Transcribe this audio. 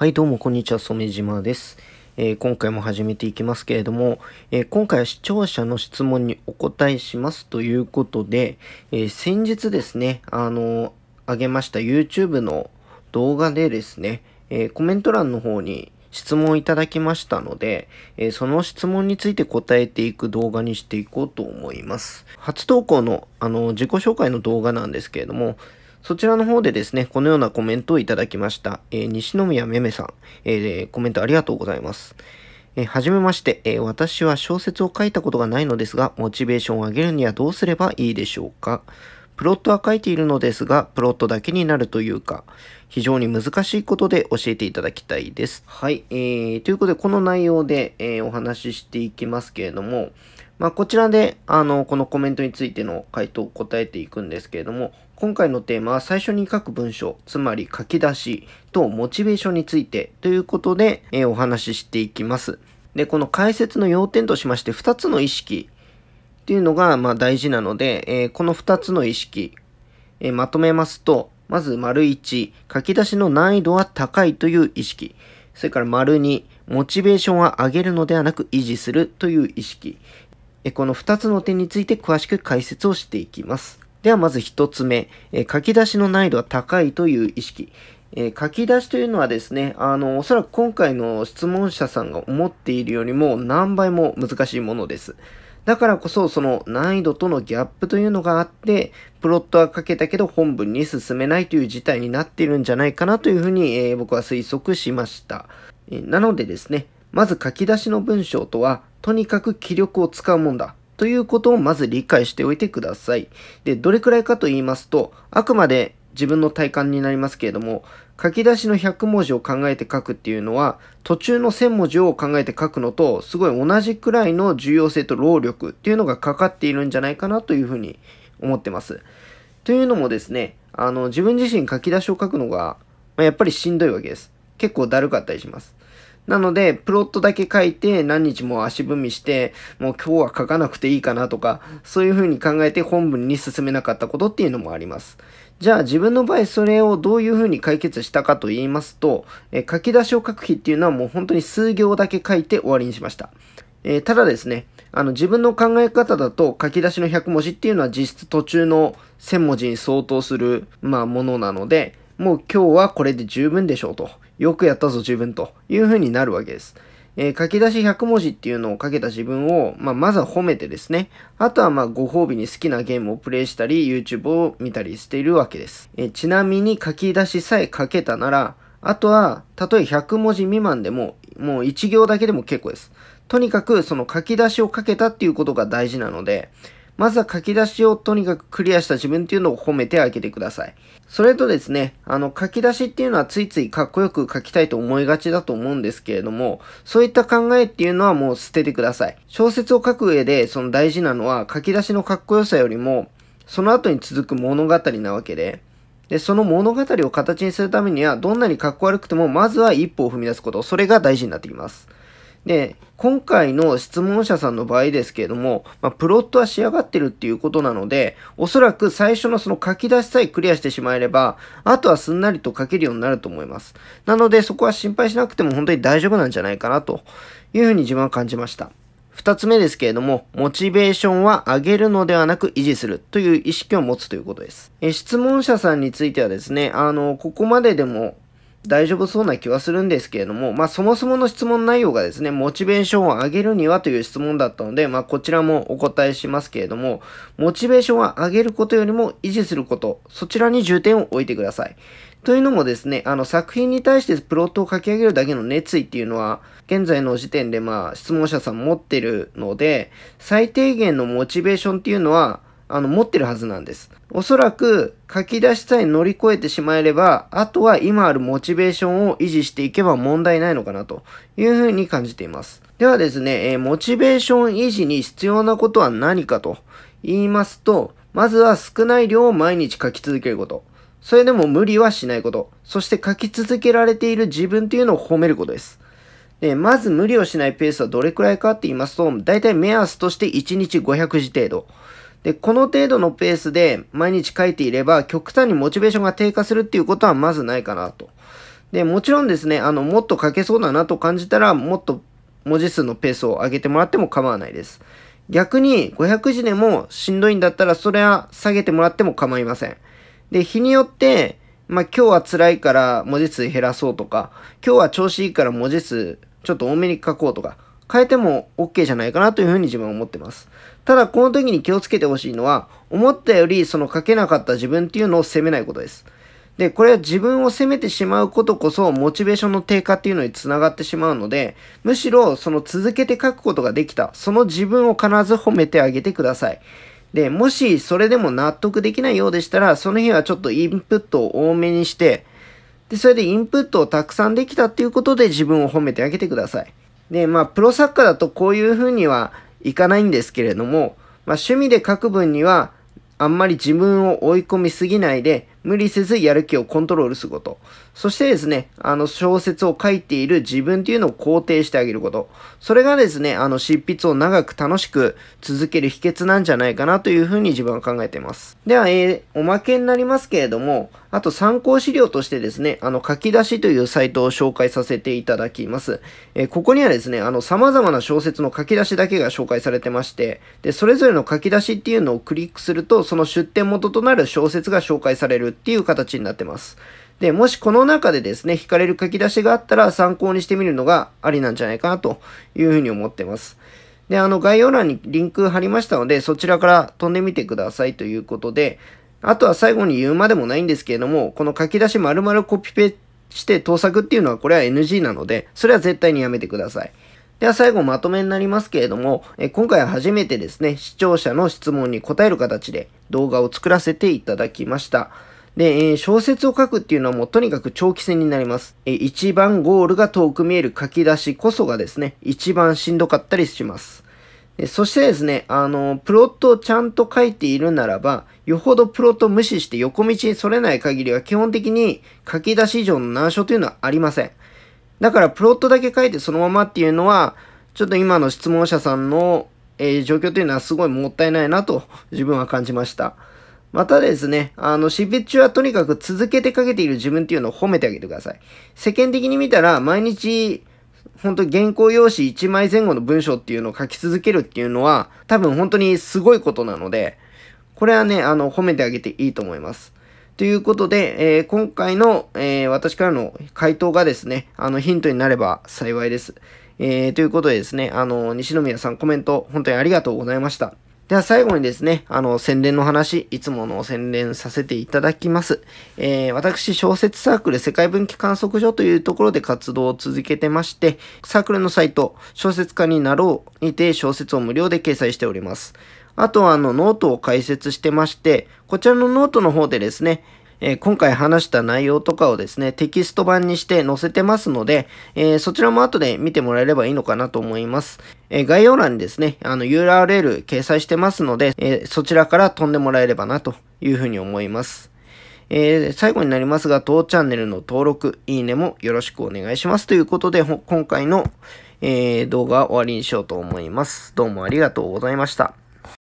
はい、どうも、こんにちは、染島です。えー、今回も始めていきますけれども、えー、今回は視聴者の質問にお答えしますということで、えー、先日ですね、あのあげました YouTube の動画でですね、えコメント欄の方に質問いただきましたので、えその質問について答えていく動画にしていこうと思います。初投稿の、あの自己紹介の動画なんですけれども、そちらの方でですね、このようなコメントをいただきました。えー、西宮めめさん、えー、コメントありがとうございます。えー、はじめまして、えー、私は小説を書いたことがないのですが、モチベーションを上げるにはどうすればいいでしょうか。プロットは書いているのですが、プロットだけになるというか、非常に難しいことで教えていただきたいです。はい。えー、ということで、この内容で、えー、お話ししていきますけれども、まあ、こちらで、あの、このコメントについての回答を答えていくんですけれども、今回のテーマは最初に書く文章、つまり書き出しとモチベーションについてということで、えー、お話ししていきます。で、この解説の要点としまして、2つの意識っていうのが、まあ、大事なので、えー、この2つの意識、えー、まとめますと、まず、丸1、書き出しの難易度は高いという意識。それから丸2、モチベーションは上げるのではなく維持するという意識。えこの2つの点について詳しく解説をしていきます。ではまず1つ目、え書き出しの難易度は高いという意識。え書き出しというのはですね、あの、おそらく今回の質問者さんが思っているよりも何倍も難しいものです。だからこそその難易度とのギャップというのがあって、プロットは書けたけど本文に進めないという事態になっているんじゃないかなというふうに、えー、僕は推測しました。えー、なのでですね、まず書き出しの文章とは、とにかく気力を使うもんだ。ということをまず理解しておいてください。で、どれくらいかと言いますと、あくまで自分の体感になりますけれども、書き出しの100文字を考えて書くっていうのは、途中の1000文字を考えて書くのと、すごい同じくらいの重要性と労力っていうのがかかっているんじゃないかなというふうに思ってます。というのもですね、あの、自分自身書き出しを書くのが、まあ、やっぱりしんどいわけです。結構だるかったりします。なので、プロットだけ書いて何日も足踏みして、もう今日は書かなくていいかなとか、そういうふうに考えて本文に進めなかったことっていうのもあります。じゃあ自分の場合それをどういうふうに解決したかと言いますと、え書き出しを書く日っていうのはもう本当に数行だけ書いて終わりにしました。えー、ただですね、あの自分の考え方だと書き出しの100文字っていうのは実質途中の1000文字に相当する、まあ、ものなので、もう今日はこれで十分でしょうと。よくやったぞ十分というふうになるわけです。えー、書き出し100文字っていうのを書けた自分を、まあ、まずは褒めてですね。あとはまご褒美に好きなゲームをプレイしたり、YouTube を見たりしているわけです。えー、ちなみに書き出しさえ書けたなら、あとは、たとえ100文字未満でも、もう1行だけでも結構です。とにかく、その書き出しを書けたっていうことが大事なので、まずは書き出しをとにかくクリアした自分っていうのを褒めてあげてください。それとですね、あの、書き出しっていうのはついついかっこよく書きたいと思いがちだと思うんですけれども、そういった考えっていうのはもう捨ててください。小説を書く上で、その大事なのは書き出しのかっこよさよりも、その後に続く物語なわけで、で、その物語を形にするためには、どんなにかっこ悪くても、まずは一歩を踏み出すこと、それが大事になってきます。で、今回の質問者さんの場合ですけれども、まあ、プロットは仕上がってるっていうことなので、おそらく最初のその書き出しさえクリアしてしまえれば、あとはすんなりと書けるようになると思います。なので、そこは心配しなくても本当に大丈夫なんじゃないかなというふうに自分は感じました。二つ目ですけれども、モチベーションは上げるのではなく維持するという意識を持つということです。え質問者さんについてはですね、あの、ここまででも大丈夫そうな気はするんですけれども、まあ、そもそもの質問内容がですね、モチベーションを上げるにはという質問だったので、まあ、こちらもお答えしますけれども、モチベーションは上げることよりも維持すること、そちらに重点を置いてください。というのもですね、あの作品に対してプロットを書き上げるだけの熱意っていうのは、現在の時点でまあ質問者さん持ってるので、最低限のモチベーションっていうのは、あの、持ってるはずなんです。おそらく書き出しさえ乗り越えてしまえれば、あとは今あるモチベーションを維持していけば問題ないのかなというふうに感じています。ではですね、えモチベーション維持に必要なことは何かと言いますと、まずは少ない量を毎日書き続けること。それでも無理はしないこと。そして書き続けられている自分というのを褒めることです。で、まず無理をしないペースはどれくらいかって言いますと、だいたい目安として1日500字程度。で、この程度のペースで毎日書いていれば、極端にモチベーションが低下するっていうことはまずないかなと。で、もちろんですね、あの、もっと書けそうだなと感じたら、もっと文字数のペースを上げてもらっても構わないです。逆に500字でもしんどいんだったら、それは下げてもらっても構いません。で、日によって、まあ、今日は辛いから文字数減らそうとか、今日は調子いいから文字数ちょっと多めに書こうとか、変えても OK じゃないかなというふうに自分は思ってます。ただこの時に気をつけてほしいのは、思ったよりその書けなかった自分っていうのを責めないことです。で、これは自分を責めてしまうことこそ、モチベーションの低下っていうのにつながってしまうので、むしろ、その続けて書くことができた、その自分を必ず褒めてあげてください。で、もし、それでも納得できないようでしたら、その日はちょっとインプットを多めにして、で、それでインプットをたくさんできたっていうことで自分を褒めてあげてください。で、まあ、プロサッカーだとこういうふうには、いかないんですけれども、まあ、趣味で書く分には、あんまり自分を追い込みすぎないで、無理せずやる気をコントロールすること。そしてですね、あの、小説を書いている自分っていうのを肯定してあげること。それがですね、あの、執筆を長く楽しく続ける秘訣なんじゃないかなというふうに自分は考えています。では、えー、おまけになりますけれども、あと参考資料としてですね、あの書き出しというサイトを紹介させていただきます。えー、ここにはですね、あの様々な小説の書き出しだけが紹介されてまして、で、それぞれの書き出しっていうのをクリックすると、その出典元となる小説が紹介されるっていう形になってます。で、もしこの中でですね、惹かれる書き出しがあったら参考にしてみるのがありなんじゃないかなというふうに思ってます。で、あの概要欄にリンク貼りましたので、そちらから飛んでみてくださいということで、あとは最後に言うまでもないんですけれども、この書き出し丸々コピペして盗作っていうのはこれは NG なので、それは絶対にやめてください。では最後まとめになりますけれども、え今回は初めてですね、視聴者の質問に答える形で動画を作らせていただきました。で、え小説を書くっていうのはもうとにかく長期戦になります。え一番ゴールが遠く見える書き出しこそがですね、一番しんどかったりします。そしてですね、あの、プロットをちゃんと書いているならば、よほどプロットを無視して横道にそれない限りは基本的に書き出し以上の難所というのはありません。だからプロットだけ書いてそのままっていうのは、ちょっと今の質問者さんの、えー、状況というのはすごいもったいないなと自分は感じました。またですね、あの、執筆中はとにかく続けてかけている自分っていうのを褒めてあげてください。世間的に見たら毎日本当に原稿用紙1枚前後の文章っていうのを書き続けるっていうのは、多分本当にすごいことなので、これはね、あの、褒めてあげていいと思います。ということで、えー、今回の、えー、私からの回答がですね、あの、ヒントになれば幸いです。えー、ということでですね、あの、西宮さんコメント、本当にありがとうございました。では最後にですね、あの、宣伝の話、いつもの宣伝させていただきます。えー、私、小説サークル世界分岐観測所というところで活動を続けてまして、サークルのサイト、小説家になろうにて小説を無料で掲載しております。あとは、あの、ノートを解説してまして、こちらのノートの方でですね、えー、今回話した内容とかをですね、テキスト版にして載せてますので、えー、そちらも後で見てもらえればいいのかなと思います。えー、概要欄にですね、あの URL 掲載してますので、えそちらから飛んでもらえればなというふうに思います。え最後になりますが、当チャンネルの登録、いいねもよろしくお願いしますということで、今回の、え動画は終わりにしようと思います。どうもありがとうございました。